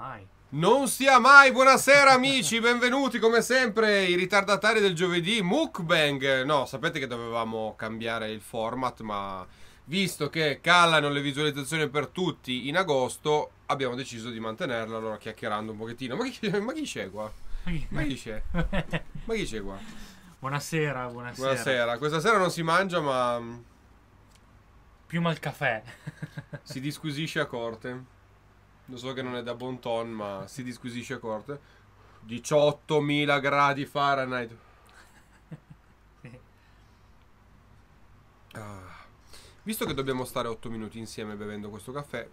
mai. Non sia mai, buonasera amici, benvenuti come sempre i ritardatari del giovedì, mukbang, no sapete che dovevamo cambiare il format ma visto che calano le visualizzazioni per tutti in agosto abbiamo deciso di mantenerlo, allora chiacchierando un pochettino, ma chi, ma chi c'è qua? Ma chi c'è? Ma chi c'è qua? Buonasera, buonasera. Buonasera, questa sera non si mangia ma... Più mal caffè. si disquisisce a corte. Lo so che non è da buon ton, ma si disquisisce a corte. 18.000 gradi Fahrenheit. Ah. Visto che dobbiamo stare 8 minuti insieme bevendo questo caffè,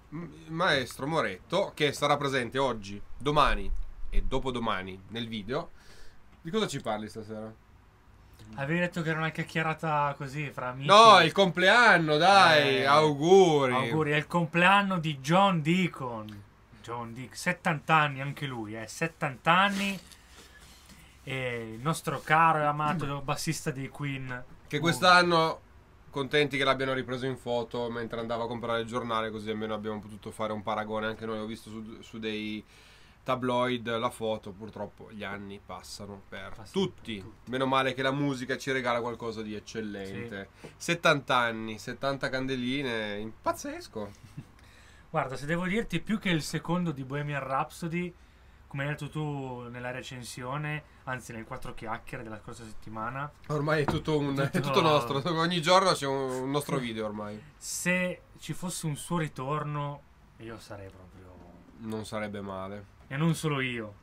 maestro Moretto, che sarà presente oggi, domani e dopodomani nel video, di cosa ci parli stasera? Avevi detto che era una chiacchierata così fra amici. No, il compleanno, dai, eh, auguri. Auguri, è il compleanno di John Deacon. John Dick, 70 anni anche lui, eh, 70 anni. E il nostro caro e amato mm. bassista dei Queen. Che quest'anno contenti che l'abbiano ripreso in foto mentre andava a comprare il giornale, così almeno abbiamo potuto fare un paragone. Anche noi ho visto su, su dei tabloid la foto, purtroppo gli anni passano per Passa tutti. tutti. Meno male che la musica ci regala qualcosa di eccellente. Sì. 70 anni, 70 candeline, pazzesco. Guarda, se devo dirti più che il secondo di Bohemian Rhapsody, come hai detto tu nella recensione, anzi nel quattro chiacchiere della scorsa settimana. Ormai è tutto, un, tutto, è tutto nostro, ogni giorno c'è un, un nostro video ormai. Se ci fosse un suo ritorno, io sarei proprio... Non sarebbe male. E non solo io.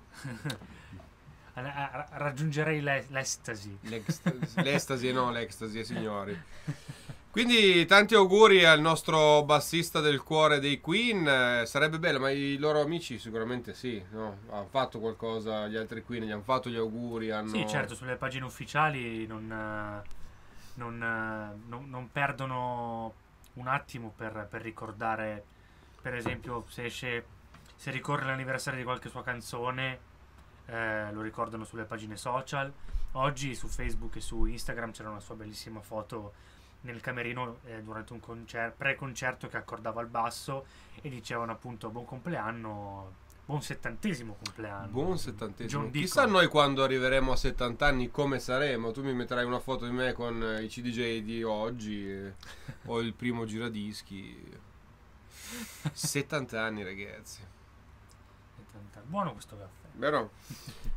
Raggiungerei l'estasi. L'estasi, l'estasi no, l'estasi, signori. Quindi tanti auguri al nostro bassista del cuore dei Queen, eh, sarebbe bello, ma i loro amici sicuramente sì, no? hanno fatto qualcosa, gli altri Queen gli hanno fatto gli auguri. Hanno... Sì, certo, sulle pagine ufficiali non, eh, non, eh, non, non perdono un attimo per, per, ricordare, per esempio, se, esce, se ricorre l'anniversario di qualche sua canzone, eh, lo ricordano sulle pagine social. Oggi su Facebook e su Instagram c'era una sua bellissima foto nel camerino eh, durante un concer- pre-concerto che accordava il basso e dicevano appunto buon compleanno, buon settantesimo compleanno. Buon settantesimo. Chissà noi quando arriveremo a 70 anni come saremo. Tu mi metterai una foto di me con eh, i CDJ di oggi eh, o il primo giradischi. 70 anni ragazzi. 70. Buono questo caffè. Vero?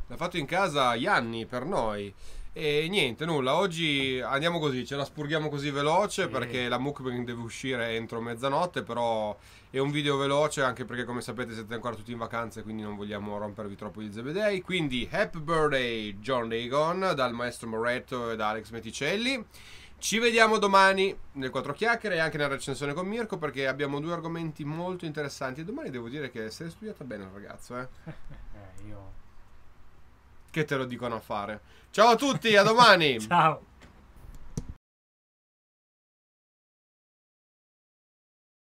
L'ha fatto in casa Ianni per noi. E niente, nulla, oggi andiamo così, ce la spurghiamo così veloce perché la mukbang deve uscire entro mezzanotte, però è un video veloce anche perché come sapete siete ancora tutti in vacanze quindi non vogliamo rompervi troppo gli zebedei. Quindi happy birthday John Dagon dal maestro Moretto e da Alex Meticelli. Ci vediamo domani nel 4 chiacchiere e anche nella recensione con Mirko perché abbiamo due argomenti molto interessanti e domani devo dire che si è studiata bene il ragazzo. Eh? eh io che te lo dicono a fare. Ciao a tutti, a domani. Ciao.